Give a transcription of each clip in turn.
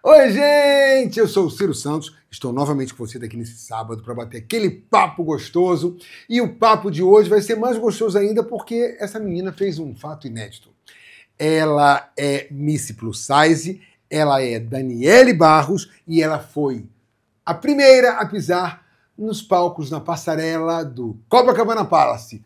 Oi, gente! Eu sou o Ciro Santos, estou novamente com você daqui nesse sábado para bater aquele papo gostoso. E o papo de hoje vai ser mais gostoso ainda porque essa menina fez um fato inédito. Ela é Miss Plus Size, ela é Daniele Barros e ela foi a primeira a pisar nos palcos na passarela do Copacabana Palace.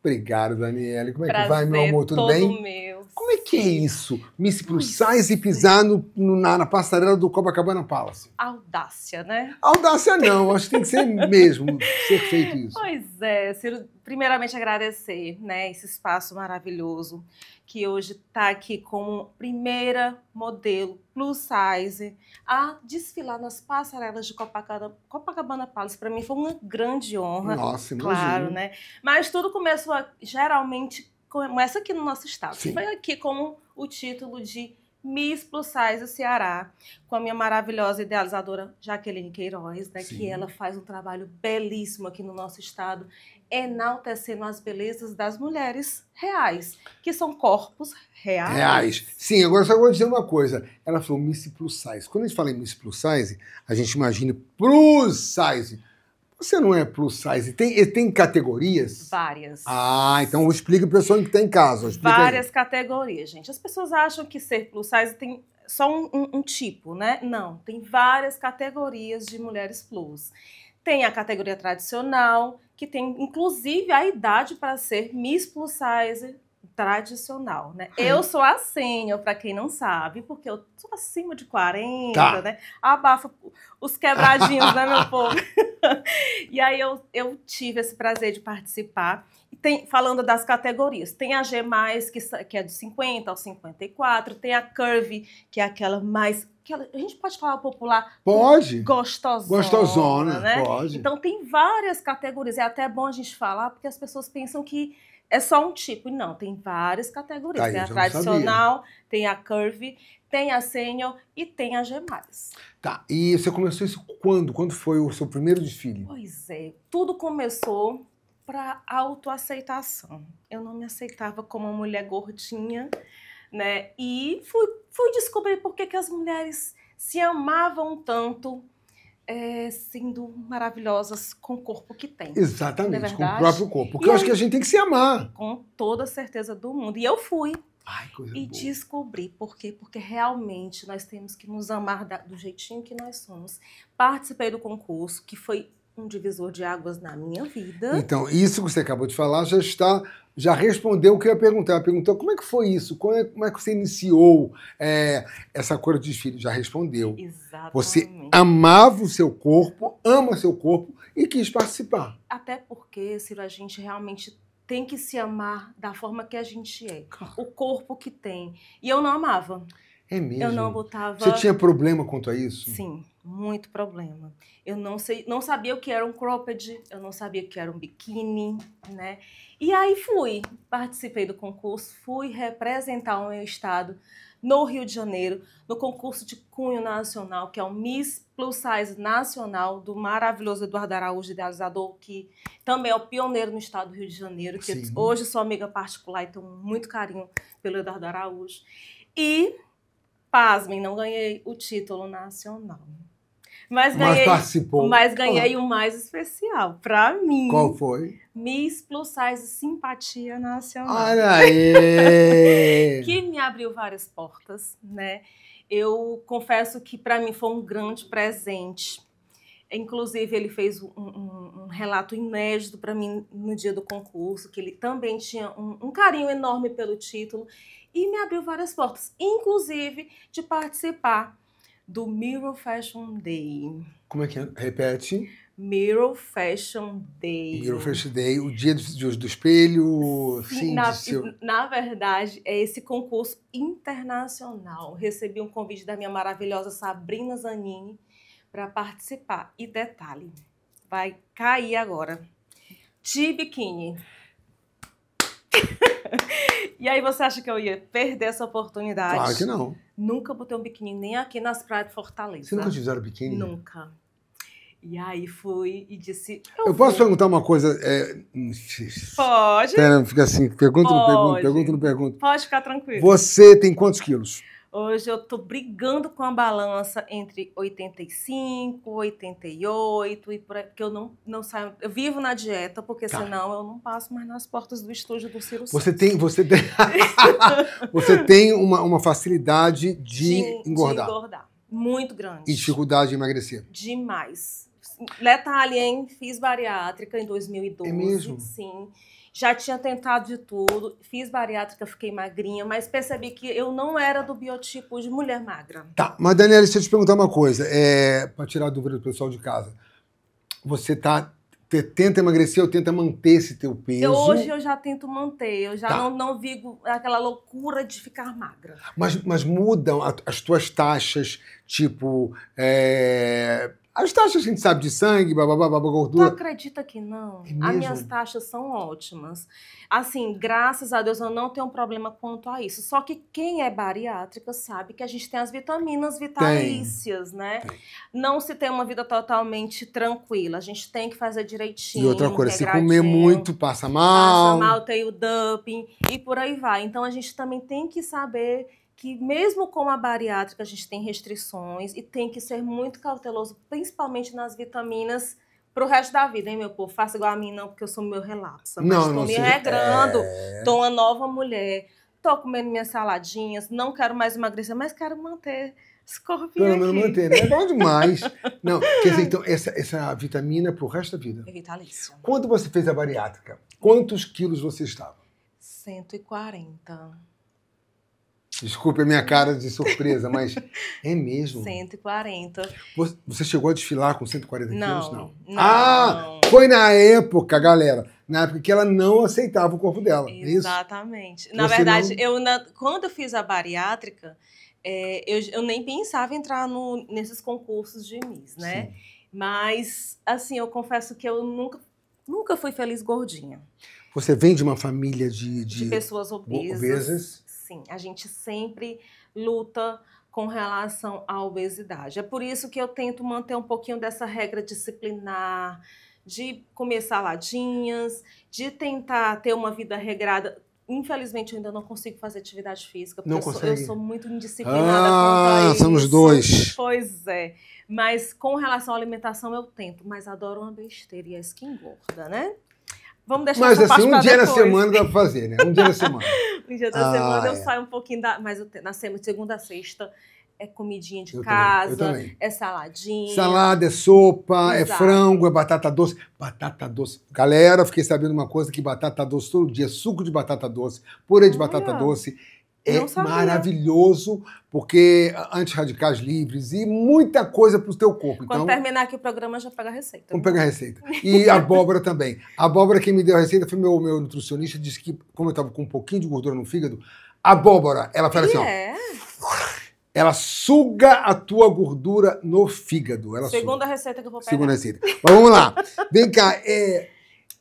Obrigado, Daniele. Como é Prazer, que vai, meu amor? Tudo bem? Meu. Como é que é isso? Miss Plus Size e pisar no, no, na, na, passarela do Copacabana Palace. Audácia, né? Audácia não, acho que tem que ser mesmo, ser feito isso. Pois é, Ciro, primeiramente agradecer, né, esse espaço maravilhoso que hoje está aqui como primeira modelo plus size a desfilar nas passarelas de Copacabana, Copacabana Palace. Para mim foi uma grande honra. Nossa, imagina. Claro, né? Mas tudo começou a, geralmente começa aqui no nosso estado. Sim. Foi aqui com o título de Miss Plus Size do Ceará, com a minha maravilhosa idealizadora Jaqueline Queiroz, né, que ela faz um trabalho belíssimo aqui no nosso estado, enaltecendo as belezas das mulheres reais, que são corpos reais. Reais. Sim, agora só vou dizer uma coisa. Ela falou Miss Plus Size. Quando a gente fala em Miss Plus Size, a gente imagina Plus Size você não é plus size? Tem, tem categorias? Várias. Ah, então explica para a pessoa que está em casa. Várias aí. categorias, gente. As pessoas acham que ser plus size tem só um, um, um tipo, né? Não, tem várias categorias de mulheres plus. Tem a categoria tradicional, que tem inclusive a idade para ser Miss Plus Size, tradicional, né? Hum. Eu sou a para quem não sabe, porque eu sou acima de 40, tá. né? Abafa os quebradinhos, né, meu povo? e aí eu, eu tive esse prazer de participar. tem, falando das categorias, tem a G+, que, que é de 50 ao 54, tem a Curve, que é aquela mais... a gente pode falar popular? Pode. Gostosona. Gostosona, né? pode. Então tem várias categorias. É até bom a gente falar, porque as pessoas pensam que é só um tipo. Não, tem várias categorias. Aí, tem a tradicional, tem a curve, tem a sênior e tem a G+. Tá, e você começou isso quando? Quando foi o seu primeiro desfile? Pois é, tudo começou para autoaceitação. Eu não me aceitava como uma mulher gordinha, né? E fui, fui descobrir por que, que as mulheres se amavam tanto, é, sendo maravilhosas com o corpo que tem. Exatamente, é com o próprio corpo. Porque e eu aí, acho que a gente tem que se amar. Com toda a certeza do mundo. E eu fui. Ai, coisa e boa. descobri por quê? Porque realmente nós temos que nos amar da, do jeitinho que nós somos. Participei do concurso, que foi um divisor de águas na minha vida. Então, isso que você acabou de falar já está. Já respondeu o que eu ia perguntar. Ela perguntou como é que foi isso? Como é, como é que você iniciou é, essa cor de desfile? Já respondeu. Exatamente. Você amava o seu corpo, ama seu corpo e quis participar. Até porque, Ciro, a gente realmente tem que se amar da forma que a gente é, claro. o corpo que tem. E eu não amava. É mesmo? Eu não botava... Você tinha problema quanto a isso? Sim, muito problema. Eu não, sei, não sabia o que era um cropped, eu não sabia o que era um biquíni, né? E aí fui, participei do concurso, fui representar o meu estado no Rio de Janeiro, no concurso de cunho nacional, que é o Miss Plus Size Nacional, do maravilhoso Eduardo Araújo, idealizador, que também é o pioneiro no estado do Rio de Janeiro, que Sim. hoje sou amiga particular e tenho muito carinho pelo Eduardo Araújo. E pasmem, não ganhei o título nacional. Mas ganhei, mas, mas ganhei o mais especial para mim. Qual foi? Miss Plus Size Simpatia Nacional. Olha aí! que me abriu várias portas, né? Eu confesso que para mim foi um grande presente Inclusive, ele fez um, um, um relato inédito para mim no dia do concurso, que ele também tinha um, um, carinho enorme pelo título e me abriu várias portas, inclusive de participar do Mirror Fashion Day. Como é que é? Repete. Mirror Fashion Day. Mirror Fashion Day, o dia do, do espelho, sim. Na, seu... na verdade, é esse concurso internacional. Recebi um convite da minha maravilhosa Sabrina Zanini para participar. E detalhe, vai cair agora. De biquíni. e aí você acha que eu ia perder essa oportunidade? Claro que não. Nunca botei um biquíni nem aqui nas praias de Fortaleza. Você nunca fizeram biquíni? Nunca. E aí fui e disse. Eu, eu posso perguntar uma coisa? É... Pode. Pera, fica assim, pergunta, não pergunta, pergunta, não pergunta. Pode ficar tranquilo. Você tem quantos quilos? Hoje eu tô brigando com a balança entre 85, 88 e por aí, porque eu não, não saio, eu vivo na dieta, porque tá. senão eu não passo mais nas portas do estúdio do Ciro Você Santos. tem, você tem, você tem uma, uma facilidade de, de engordar. De engordar, muito grande. E dificuldade de emagrecer. Demais. Letal, hein? Fiz bariátrica em 2012. É mesmo? Sim já tinha tentado de tudo, fiz bariátrica, fiquei magrinha, mas percebi que eu não era do biotipo de mulher magra. Tá, mas Daniela, deixa eu te perguntar uma coisa, é, para tirar a dúvida do pessoal de casa. Você tá tenta emagrecer ou tenta manter esse teu peso? Eu, hoje eu já tento manter, eu já tá. não, não vivo aquela loucura de ficar magra. Mas, mas mudam as tuas taxas, tipo. É as taxas que a gente sabe de sangue, bababá, gordura. Tu acredita que não? É As minhas taxas são ótimas. Assim, graças a Deus eu não tenho problema quanto a isso. Só que quem é bariátrica sabe que a gente tem as vitaminas vitalícias, tem. né? Tem. Não se tem uma vida totalmente tranquila. A gente tem que fazer direitinho. E outra coisa, se comer muito, passa mal. Passa mal, tem o dumping e por aí vai. Então a gente também tem que saber que mesmo com a bariátrica a gente tem restrições e tem que ser muito cauteloso, principalmente nas vitaminas para o resto da vida, hein, meu povo? Faça igual a mim, não, porque eu sou meu relapso. Não, estou não me regrando, estou é... uma nova mulher, estou comendo minhas saladinhas, não quero mais emagrecer, mas quero manter esse Pelo menos manter, né? É bom demais. não, quer dizer, então, essa, essa vitamina para o resto da vida. É vitalício. Quando você fez a bariátrica, quantos quilos você estava? 140. Desculpe a minha cara de surpresa, mas é mesmo. 140. Você chegou a desfilar com 140 não, quilos? Não. não ah, foi na época, galera. Na época que ela não aceitava o corpo dela. É Exatamente. Isso? Na Você verdade, não... eu na, quando eu fiz a bariátrica, é, eu, eu, nem pensava entrar no, nesses concursos de Miss, né? Sim. Mas, assim, eu confesso que eu nunca, nunca fui feliz gordinha. Você vem de uma família de, de, de pessoas obesas. obesas sim. A gente sempre luta com relação à obesidade. É por isso que eu tento manter um pouquinho dessa regra disciplinar, de comer saladinhas, de tentar ter uma vida regrada. Infelizmente, eu ainda não consigo fazer atividade física, porque eu sou, eu, sou, muito indisciplinada. Ah, somos dois. Pois é. Mas com relação à alimentação, eu tento, mas adoro uma besteira e é isso que engorda, né? Vamos deixar Mas assim, um dia depois. na semana dá para fazer, né? Um dia na semana. um dia da ah, semana eu é. saio um pouquinho da. Mas eu te... segunda a sexta. É comidinha de eu casa, também, também. é saladinha. Salada, é sopa, é Exato. é frango, é batata doce. Batata doce. Galera, fiquei sabendo uma coisa que batata doce todo dia, suco de batata doce, purê de Olha. batata doce é maravilhoso, porque antirradicais livres e muita coisa para o teu corpo. Quando então, terminar aqui o programa, já pega a receita. Vamos pegar a receita. E abóbora também. A abóbora, quem me deu a receita foi meu, meu nutricionista, disse que, como eu estava com um pouquinho de gordura no fígado, a abóbora, ela faz assim, é. ó. Ela suga a tua gordura no fígado. Ela Segunda suga. receita que eu vou pegar. Segunda receita. Mas vamos lá. Vem cá, é,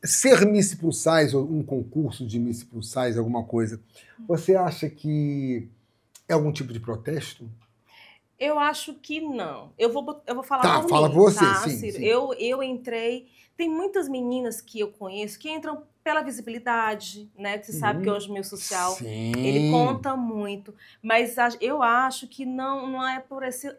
ser Miss Plus Size, ou um concurso de Miss Plus Size, alguma coisa, você acha que é algum tipo de protesto? Eu acho que não. Eu vou, eu vou falar tá, por fala você, tá, sim, sim, Eu, eu entrei... Tem muitas meninas que eu conheço que entram pela visibilidade, né? Que você uhum. sabe que uhum. hoje o meu social, sim. ele conta muito. Mas eu acho que não, não é por esse...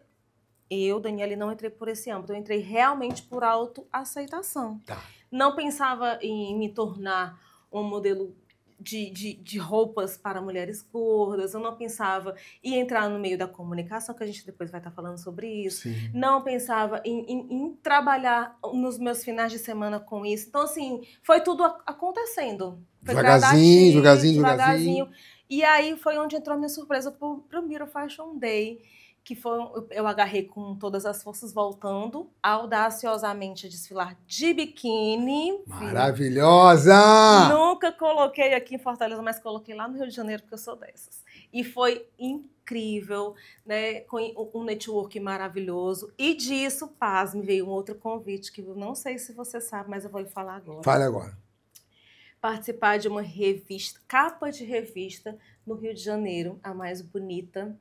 Eu, Daniele, não entrei por esse âmbito. Eu entrei realmente por autoaceitação. Tá não pensava em me tornar um modelo de, de, de, roupas para mulheres gordas, eu não pensava em entrar no meio da comunicação, que a gente depois vai estar falando sobre isso, Sim. não pensava em, em, em, trabalhar nos meus finais de semana com isso. Então, assim, foi tudo acontecendo. Foi devagarzinho, devagarzinho, devagarzinho. E aí foi onde entrou a minha surpresa para o primeiro Fashion Day que foi, eu agarrei com todas as forças, voltando audaciosamente a desfilar de biquíni. Maravilhosa! Nunca coloquei aqui em Fortaleza, mas coloquei lá no Rio de Janeiro, porque eu sou dessas. E foi incrível, né? Com um network maravilhoso. E disso, paz, me veio um outro convite que eu não sei se você sabe, mas eu vou lhe falar agora. Fale agora. Participar de uma revista, capa de revista, no Rio de Janeiro, a mais bonita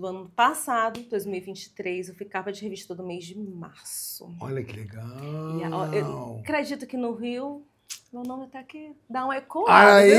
do ano passado, 2023. Eu fui capa de revista todo mês de março. Olha que legal. E, eu acredito que no Rio, meu nome tá aqui, dá um eco. Aí,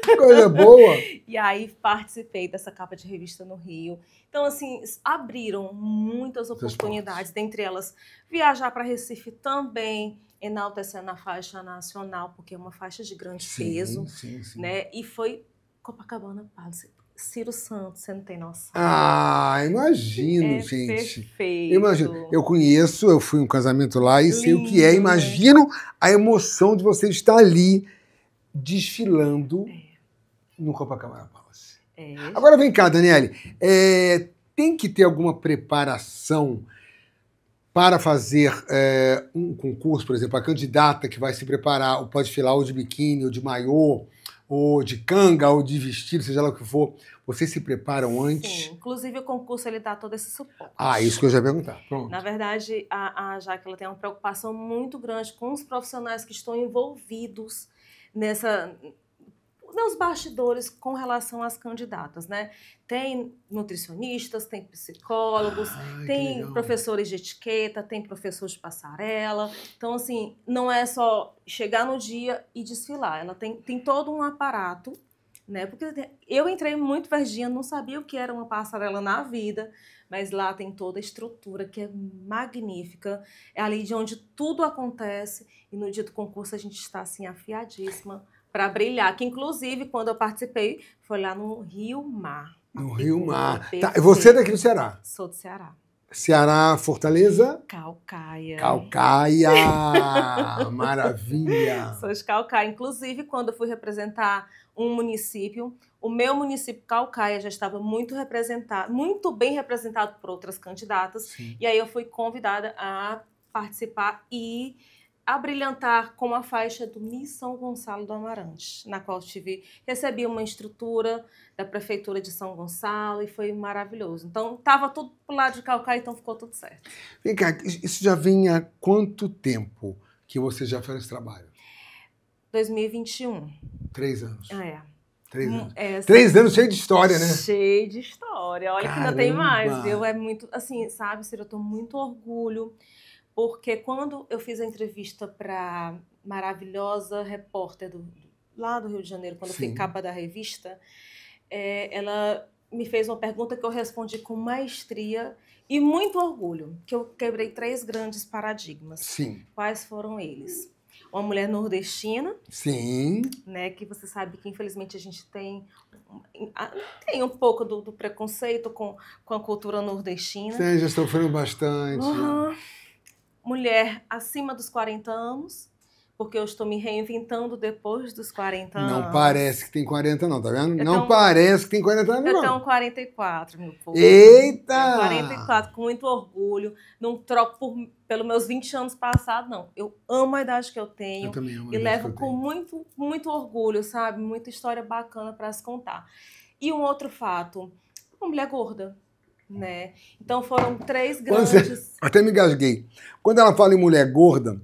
que coisa boa. e aí participei dessa capa de revista no Rio. Então, assim, abriram muitas oportunidades, dentre elas viajar para Recife também, enaltecendo a faixa nacional, porque é uma faixa de grande sim, peso. Sim, sim. Né? E foi Copacabana Palace. Ciro Santos, você não tem noção. Ah, imagino, é gente. Perfeito. Imagino. Eu conheço, eu fui em um casamento lá e Lindo, sei o que é. Imagino a emoção de você estar ali desfilando é. no Copacabana Palace. É. Agora vem cá, Daniele. É, tem que ter alguma preparação para fazer é, um concurso, por exemplo, a candidata que vai se preparar ou pode filar ou de biquíni ou de maiô ou de canga, ou de vestido, seja lá o que for, vocês se preparam antes? Sim, inclusive o concurso ele dá todo esse suporte. Ah, isso que eu já ia perguntar, pronto. Na verdade, a, a Jaque ela tem uma preocupação muito grande com os profissionais que estão envolvidos nessa, ver os bastidores com relação às candidatas, né? Tem nutricionistas, tem psicólogos, tem professores de etiqueta, tem professores de passarela. Então, assim, não é só chegar no dia e desfilar. Ela tem, tem todo um aparato né? Porque eu entrei muito verdinha, não sabia o que era uma passarela na vida, mas lá tem toda a estrutura que é magnífica. É ali de onde tudo acontece e no dia do concurso a gente está assim afiadíssima para brilhar. Que inclusive, quando eu participei, foi lá no Rio Mar. No Rio Mar. Tá, você é daqui do Ceará? Sou do Ceará. Ceará, Fortaleza? Calcaia. Calcaia! Maravilha! Sou de Calcaia. Inclusive, quando fui representar um município, o meu município, Calcaia, já estava muito representado, muito bem representado por outras candidatas. Sim. E aí eu fui convidada a participar e a brilhantar com a faixa do Missão Gonçalo do Amarante, na qual estive, recebi uma estrutura da prefeitura de São Gonçalo e foi maravilhoso. Então estava tudo pro lado de Calcá, então ficou tudo certo. Vem cá, isso já vem há quanto tempo que você já faz esse trabalho? 2021. Três anos. É. Três hum, anos. É, assim, Três anos cheio de história, né? Cheio de história. Olha Caramba. que ainda tem mais, viu? É muito, assim, sabe, Ciro, eu tô muito orgulho porque quando eu fiz a entrevista para maravilhosa repórter do, lá do Rio de Janeiro, quando Sim. eu fui capa da revista, é, ela me fez uma pergunta que eu respondi com maestria e muito orgulho, que eu quebrei três grandes paradigmas. Sim. Quais foram eles? Uma mulher nordestina. Sim. Né, que você sabe que, infelizmente, a gente tem, tem um pouco do, do preconceito com, com a cultura nordestina. Sim, já sofreu bastante. Uhum mulher acima dos 40 anos, porque eu estou me reinventando depois dos 40 não anos. Não parece que tem 40, não, tá vendo? Eu não tenho, parece que tem 40 anos, eu não. Eu tenho 44, meu povo. Eita! 44, com muito orgulho. Não troco por, pelos meus 20 anos passados, não. Eu amo a idade que eu tenho. Eu também amo E levo com muito, muito orgulho, sabe? Muita história bacana para se contar. E um outro fato: uma mulher gorda. Né? Então foram três é, grandes. Você, até me gasguei. Quando ela fala em mulher gorda,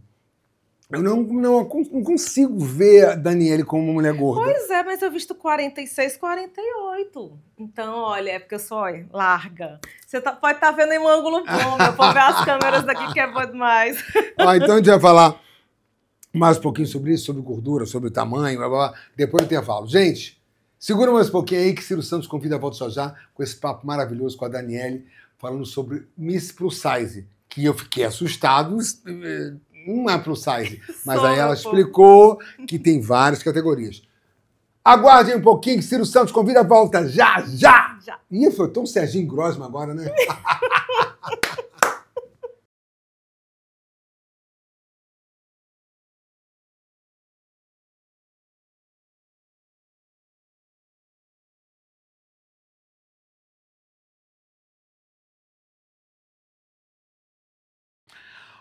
eu não, não, não consigo ver a Daniele como uma mulher gorda. Pois é, mas eu visto 46, 48. Então, olha, é porque eu sou larga. Você tá, pode estar tá vendo em um ângulo bom, vou ver as câmeras daqui que é bom demais. Ah, então a gente vai falar mais um pouquinho sobre isso, sobre gordura, sobre tamanho, blá, blá, blá. Depois eu tenho falo. Gente, Segura mais um pouquinho aí que Ciro Santos convida a volta já já com esse papo maravilhoso com a Daniele falando sobre Miss Plus Size, que eu fiquei assustado, eh, não é plus size, mas aí ela explicou que tem várias categorias. Aguardem um pouquinho que Ciro Santos convida a volta já, já! já. Ih, foi tão Serginho Grosma agora, né?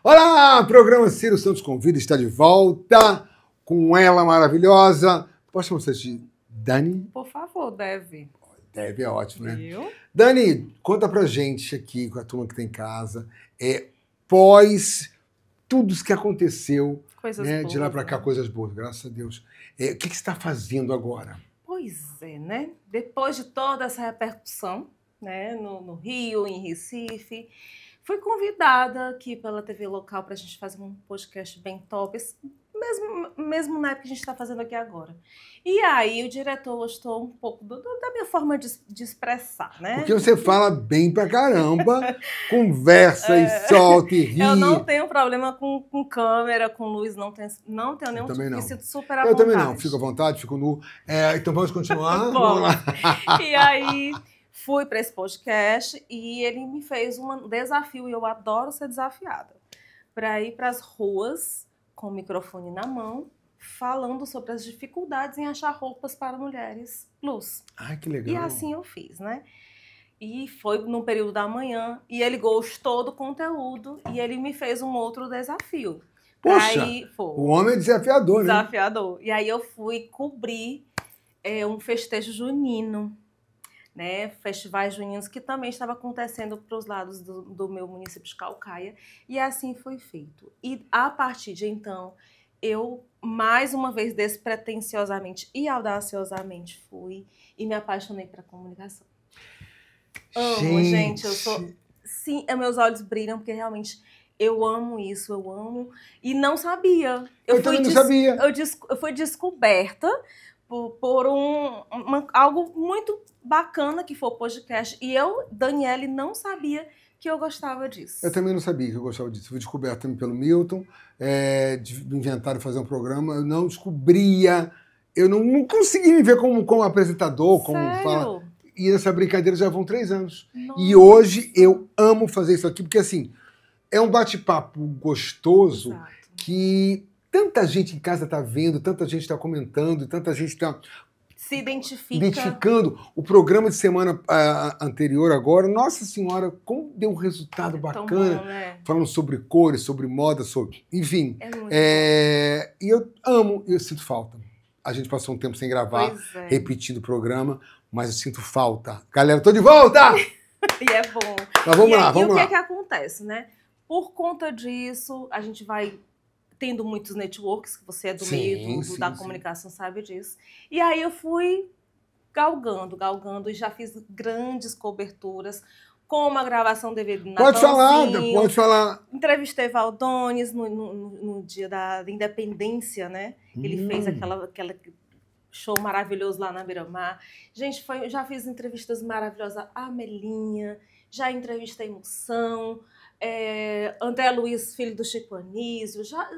Olá, programa Ciro Santos Convida está de volta com ela maravilhosa. Posso chamar você de Dani? Por favor, deve. Deve é ótimo, né? Eu? Dani, conta pra gente aqui, com a turma que tem tá em casa, é, pós tudo o que aconteceu, coisas né, boas, de lá para né? cá, coisas boas, graças a Deus. É, o que, que você está fazendo agora? Pois é, né? Depois de toda essa repercussão, né, no, no Rio, em Recife, Fui convidada aqui pela TV local para a gente fazer um podcast bem top, mesmo, mesmo na época que a gente está fazendo aqui agora. E aí o diretor gostou um pouco do, da minha forma de, de, expressar, né? Porque você fala bem pra caramba, conversa e é. solta e ri. Eu não tenho problema com, com câmera, com luz, não tenho, não tenho nenhum também tipo, não. me sinto super à Eu vontade. também não, fico à vontade, fico nu. É, então vamos continuar? vamos lá. E aí fui para esse podcast e ele me fez um desafio, e eu adoro ser desafiada, para ir para as ruas com o microfone na mão, falando sobre as dificuldades em achar roupas para mulheres plus. Ah, que legal. E assim eu fiz, né? E foi num período da manhã, e ele gostou do conteúdo, e ele me fez um outro desafio. Poxa, aí, o homem é desafiador, desafiador. né? Desafiador. E aí eu fui cobrir é, um festejo junino né, festivais juninos que também estava acontecendo para os lados do, do, meu município de Calcaia e assim foi feito. E a partir de então eu mais uma vez despretensiosamente e audaciosamente fui e me apaixonei pela comunicação. Amo, gente. eu sou sim, é, meus olhos brilham porque realmente eu amo isso, eu amo. E não sabia. Eu, eu fui não sabia. Eu, eu fui descoberta por, tipo, por um, uma, algo muito bacana que foi o podcast. E eu, Daniele, não sabia que eu gostava disso. Eu também não sabia que eu gostava disso. Fui descoberto também pelo Milton, é, inventário fazer um programa, eu não descobria, eu não, não conseguia me ver como, como apresentador, como Sério? fala. E nessa brincadeira já vão três anos. Nossa. E hoje eu amo fazer isso aqui, porque assim, é um bate-papo gostoso Exato. que tanta gente em casa está vendo, tanta gente está comentando, tanta gente está se identifica. Identificando o programa de semana uh, anterior agora, nossa senhora, como deu um resultado é bacana. Bom, né? Falando sobre cores, sobre moda, sobre. Enfim. É muito é... E eu amo e eu sinto falta. A gente passou um tempo sem gravar, é. repetindo o programa, mas eu sinto falta. Galera, tô de volta! e é bom. Mas vamos e lá, aí, vamos e lá. O que é que acontece, né? Por conta disso, a gente vai tendo muitos networks, que você é do sim, meio do, sim, da sim. comunicação, sabe disso. E aí eu fui galgando, galgando, e já fiz grandes coberturas, como a gravação DVD na Pode falar, pode falar. Entrevistei Valdones no, no, no dia da independência, né? Ele hum. fez aquela, aquela show maravilhoso lá na Miramar Gente, foi, já fiz entrevistas maravilhosas. A Melinha, já entrevistei Moção é, André Luiz, filho do Chico Anísio, já,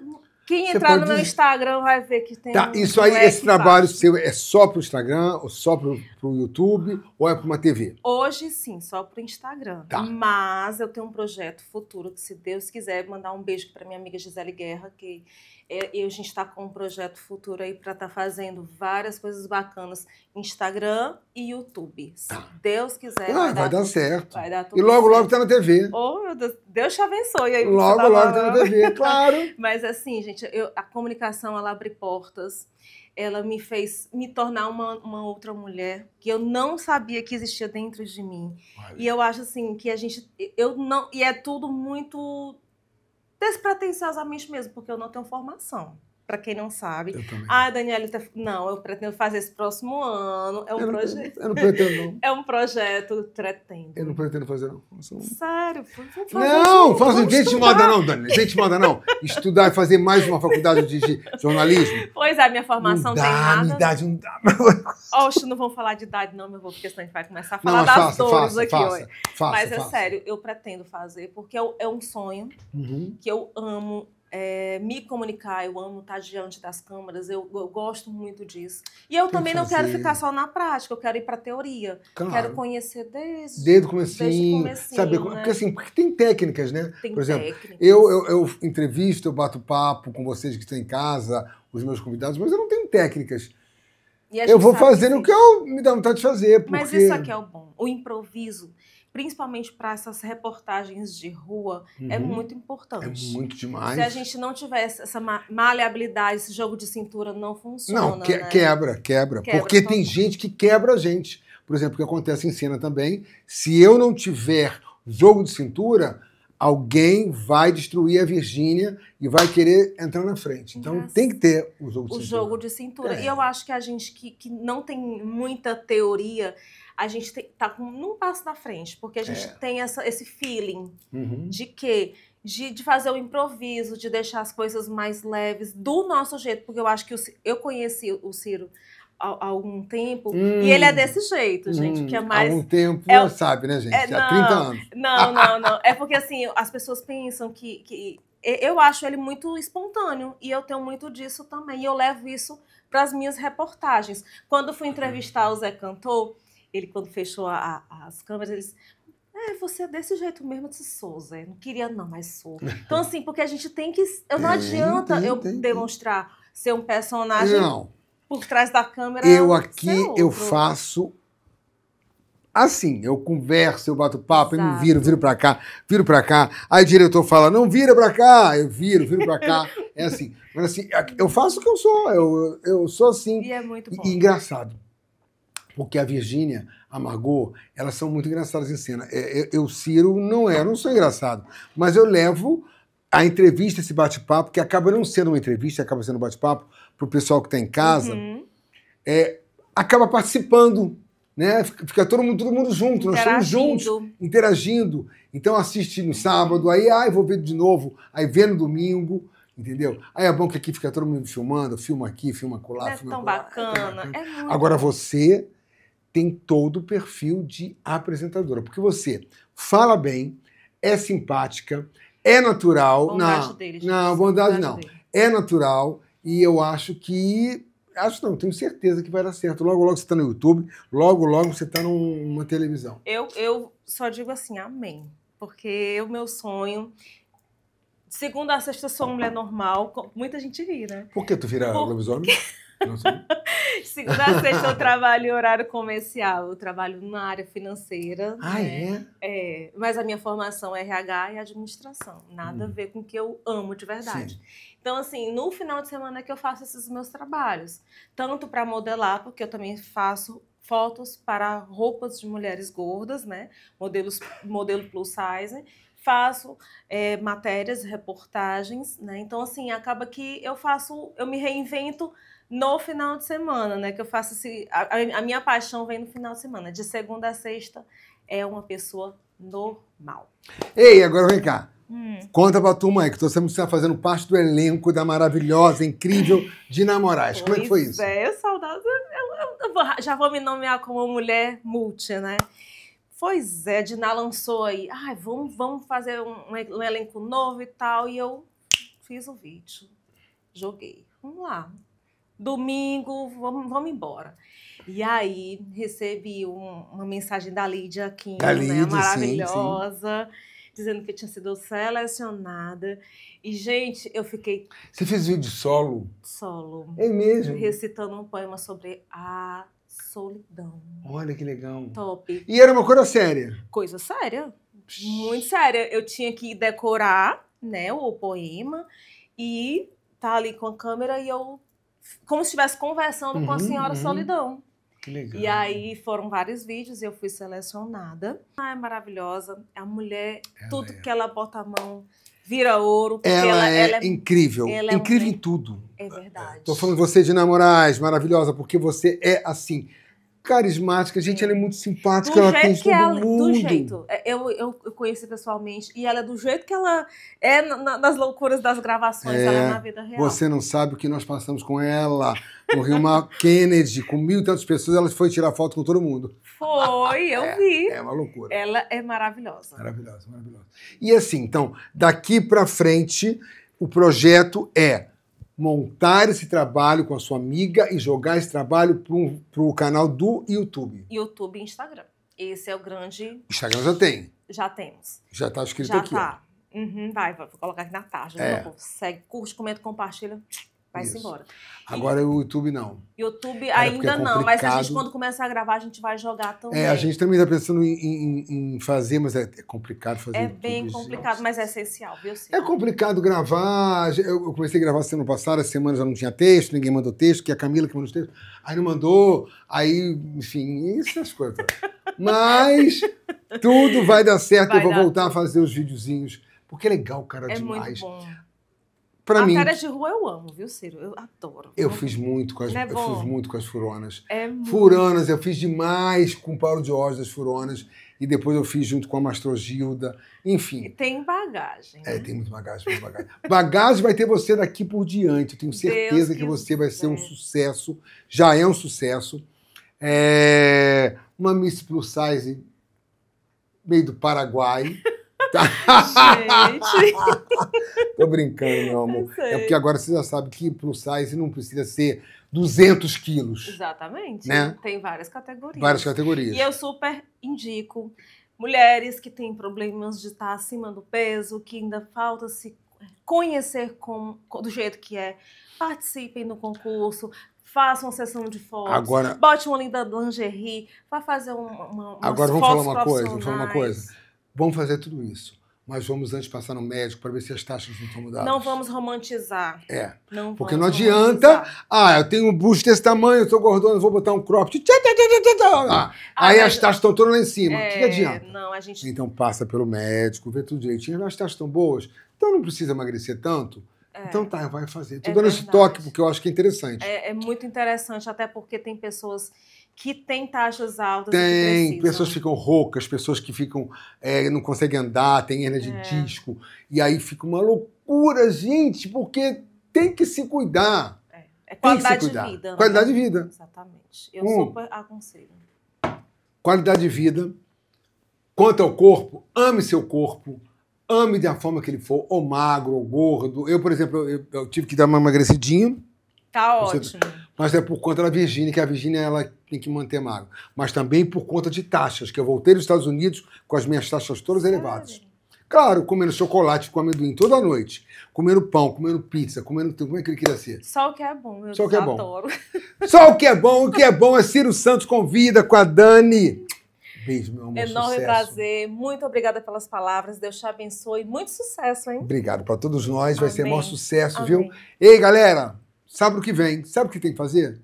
quem entrar pode... no meu Instagram vai ver que tem. Tá, um isso aí, esse trabalho seu é só pro Instagram, ou só pro, YouTube, ou é para uma TV? Hoje sim, só pro Instagram. Tá. Mas eu tenho um projeto futuro que, se Deus quiser, mandar um beijo para minha amiga Gisele Guerra, que é, eu, a gente está com um projeto futuro aí para estar tá fazendo várias coisas bacanas, Instagram e YouTube. Se tá. Deus quiser. Ah, vai, vai dar, certo. Vai dar tudo e logo, certo. logo tá na TV. Oh, meu Deus, Deus te abençoe aí. Logo, tá logo está tá na TV, claro. Mas assim, gente gente, eu, a comunicação ela abre portas, ela me fez me tornar uma, uma outra mulher que eu não sabia que existia dentro de mim. E eu acho assim que a gente, eu não, e é tudo muito despretensiosamente mesmo, porque eu não tenho formação para quem não sabe. Eu também. Ah, Daniela, não, eu pretendo fazer esse próximo ano. É um eu projeto. Não, eu não pretendo, não. É um projeto pretendo. Eu não pretendo fazer, não. Sou... Sério? Vamos fazer não, um... faz assim, gente moda não, Dani. Gente moda não. Estudar e fazer mais uma faculdade de jornalismo. Pois é, minha formação não dá, tem nada. Minha idade não dá. Oxe, não vão falar de idade, não, meu avô, porque senão a gente vai começar a falar não, das faça, dores faça, aqui faça, hoje. Faça, Mas é sério, eu pretendo fazer, porque é um é sonho uhum. que eu amo é, me comunicar, eu amo estar diante das câmeras, eu, eu gosto muito disso. E eu Tem também que não quero ficar só na prática, eu quero ir para a teoria. Claro. Quero conhecer desde, desde o comecinho, desde comecinho saber, né? porque assim, porque tem técnicas, né? Tem Por exemplo, técnicas. Eu, eu, eu entrevisto, eu bato papo com vocês que estão em casa, os meus convidados, mas eu não tenho técnicas. Eu vou fazendo o que eu me dá vontade de fazer. Porque... Mas isso aqui é o bom. O improviso principalmente para essas reportagens de rua, é uhum. é muito importante. É muito demais. Se a gente não tivesse essa maleabilidade, esse jogo de cintura não funciona. Não, que, né? quebra, quebra, quebra, Porque tem gente que quebra a gente. Por exemplo, o que acontece em cena também, se eu não tiver jogo de cintura, alguém vai destruir a Virgínia e vai querer entrar na frente. Então tem que ter o jogo de o cintura. O jogo de cintura. É. E eu acho que a gente que, que não tem muita teoria, a gente está num com um passo na frente, porque a gente é. tem essa, esse feeling uhum. de que de, de, fazer o improviso, de deixar as coisas mais leves, do nosso jeito, porque eu acho que o, eu conheci o Ciro há algum tempo. Hum, e ele é hum. desse jeito, gente, hum, que é hum. mais... Há algum tempo, é, sabe, né, gente? É, não, há 30 anos. Não, não, não. É porque, assim, as pessoas pensam que, que... Eu acho ele muito espontâneo e eu tenho muito disso também. E eu levo isso para as minhas reportagens. Quando fui entrevistar o Zé Cantor, ele, quando fechou a, a, as câmeras, ele disse... É, você é desse jeito mesmo, eu disse, sou, Zé. Não queria, não, mas sou. Então, assim, porque a gente tem que. Eu, não adianta tem, eu tem, demonstrar tem. ser um personagem. Não por trás da câmera. Eu é aqui eu faço assim, eu converso, eu bato papo, Exato. eu me viro, viro para cá, viro para cá. Aí o diretor fala: "Não vira para cá". Eu viro, viro para cá. é assim. Mas assim, eu faço o que eu sou, eu, eu sou assim. E é muito bom. E, e engraçado. Porque a Virgínia, a Margot, elas são muito engraçadas em cena. Eu, é, é, eu Ciro não é, eu não sou engraçado, mas eu levo a entrevista, esse bate-papo, que acaba não sendo uma entrevista, acaba sendo um bate-papo, para o pessoal que está em casa, uhum. é, acaba participando, né? Fica todo mundo, todo mundo junto, nós estamos juntos, interagindo. Então assiste no sábado, aí ah, vou ver de novo, aí vê no domingo. Entendeu? Aí é bom que aqui fica todo mundo filmando, filma aqui, filma colar, é filma tão colar. É bacana. É bacana. É muito... Agora você tem todo o perfil de apresentadora, porque você fala bem, é simpática, é natural. Bondade na, deles, Não, bondade, bondade não. É natural, e eu acho que. Acho não, tenho certeza que vai dar certo. Logo, logo você está no YouTube, logo, logo você está numa televisão. Eu, eu só digo assim, amém. Porque é o meu sonho segunda a sexta sou uma mulher normal. Muita gente ri, né? Por que tu vira Por... lobisomem? Segunda a sexta eu trabalho em horário comercial, eu trabalho na área financeira. Ah, né? é? É. Mas a minha formação é RH e administração. Nada hum. a ver com o que eu amo de verdade. Sim. Então, assim, no final de semana é que eu faço esses meus trabalhos. Tanto para modelar, porque eu também faço fotos para roupas de mulheres gordas, né? Modelos, modelo plus size faço é, matérias, reportagens, né? Então, assim, acaba que eu faço, eu me reinvento no final de semana, né? Que eu faço assim, a, a minha paixão vem no final de semana. De segunda a sexta é uma pessoa normal. Ei, agora vem cá. Hum. Conta pra turma mãe que você está fazendo parte do elenco da maravilhosa, incrível Dina Moraes. como é que foi isso? É, saudade. Eu, eu, eu já vou me nomear como mulher multi, né? Pois é, Diná lançou aí, ah, vamos, vamos fazer um, um elenco novo e tal, e eu fiz o vídeo, joguei. Vamos lá, domingo, vamos, vamos embora. E aí recebi um, uma mensagem da Lídia aqui, né, maravilhosa, sim, sim. dizendo que tinha sido selecionada. E, gente, eu fiquei. Você fez vídeo solo? Solo. É mesmo? Recitando um poema sobre a Solidão. Olha que legal. Top. E era uma coisa séria? Coisa séria. Muito séria. Eu tinha que decorar, né, o poema e tá ali com a câmera e eu como se estivesse conversando uhum, com a uhum, senhora uhum. Solidão. Que legal. E aí foram vários vídeos e eu fui selecionada. Ah, é maravilhosa. A mulher, ela tudo é. que ela bota a mão, vira ouro. Ela, ela, é ela, é incrível. Ela é incrível um... em tudo. É verdade. Estou falando de você, Dina Moraes, maravilhosa, porque você é assim. Carismática, gente, ela é muito simpática, do ela tem todo ela, mundo. Do jeito, é, eu, eu, eu conheci pessoalmente, e ela é do jeito que ela é na, nas loucuras das gravações, ela é, é na vida real. Você não sabe o que nós passamos com ela o uma Kennedy com mil e tantas pessoas, ela foi tirar foto com todo mundo. Foi, eu é, vi. É uma loucura. Ela é maravilhosa. Maravilhosa, maravilhosa. E assim, então, daqui para frente, o projeto é montar esse trabalho com a sua amiga e jogar esse trabalho para o canal do YouTube. YouTube e Instagram. Esse é o grande. Instagram já tem. Já temos. Já está escrito já aqui. Já tá. Uhum, vai, vou colocar aqui na tarde. Né, é. Segue, curte, comenta, compartilha. Vai-se embora. Agora e, o YouTube não. YouTube ainda é não, mas a gente quando começa a gravar, a gente vai jogar também. É, a gente também está pensando em, em, em, fazer, mas é, é complicado fazer. É bem complicado, mas é essencial, viu? Sim. É complicado gravar. Eu, comecei a gravar semana passada, as semanas já não tinha texto, ninguém mandou texto, que é a Camila que mandou texto. Aí não mandou, aí, enfim, essas é coisas. mas tudo vai dar certo, vai eu vou dar. voltar a fazer os videozinhos. Porque é legal, cara, é demais. Para ah, mim. Matérias de rua eu amo, viu, Ciro? Eu adoro. Eu fiz muito com as, é eu fiz muito com as furonas. É furonas, eu fiz demais com o Paulo de Oz das furonas. E depois eu fiz junto com a Mastrogilda. Enfim. Tem bagagem. É, né? É, tem muito bagagem, muito bagagem. bagagem vai ter você daqui por diante. Eu tenho certeza que, você vai ser um sucesso. Já é um sucesso. É... Uma Miss Plus Size meio do Paraguai. Gente. Tô brincando, meu amor. É porque agora você já sabe que plus size não precisa ser 200 quilos. Exatamente. Né? Tem várias categorias. Várias categorias. E eu super indico mulheres que têm problemas de estar acima do peso, que ainda falta se conhecer com, do jeito que é. Participem no concurso, faça uma sessão de fotos, agora, bote uma linda lingerie, vá fazer uma, uma agora vamos falar uma coisa, vamos falar uma coisa. Vamos fazer tudo isso. Mas vamos antes passar no médico para ver se as taxas não estão mudadas. Não vamos romantizar. É. Não Porque não adianta. Romantizar. Ah, eu tenho um busto desse tamanho, eu sou gordona, vou botar um crop. Ah, ah, aí as taxas estão todas lá em cima. O é... que, que é, adianta? Não, a gente... Então passa pelo médico, vê tudo direitinho. As taxas estão boas, então não precisa emagrecer tanto. É. Então tá, vai fazer. Estou é dando verdade. esse toque porque eu acho que é interessante. É, é muito interessante, até porque tem pessoas que tem taxas altas. Tem, pessoas ficam roucas, pessoas que ficam é, não conseguem andar, tem hernia de é. disco. E aí fica uma loucura, gente, porque tem que se cuidar. É, é qualidade de vida. Né? Qualidade de vida. Exatamente. Eu um, super aconselho. Qualidade de vida. Quanto ao corpo, ame seu corpo. Ame da forma que ele for, ou magro, ou gordo. Eu, por exemplo, eu, eu tive que dar uma emagrecidinha. Tá ótimo. Você mas é por conta da Virgínia, que a Virgínia é ela tem que manter magro. Mas também por conta de taxas, que eu voltei dos Estados Unidos com as minhas taxas todas elevadas. Claro, comendo chocolate com amendoim toda noite, comendo pão, comendo pizza, comendo tudo. Como é que ele queria ser? Só o que é bom, eu Só o que é bom. adoro. Só o que é bom, o que é bom é Ciro Santos convida com a Dani. Beijo, meu amor. Enorme sucesso. prazer. Muito obrigada pelas palavras. Deus te abençoe. Muito sucesso, hein? Obrigado para todos nós. Vai Amém. ser maior sucesso, Amém. viu? Ei, galera! sábado que vem, sabe o que tem que fazer?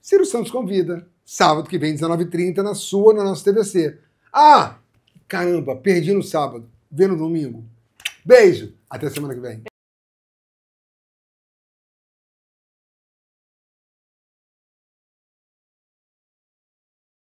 Ciro Santos convida, sábado que vem, 19h30, na sua, na nossa TVC. Ah, caramba, perdi no sábado, vê no domingo. Beijo, até semana que vem.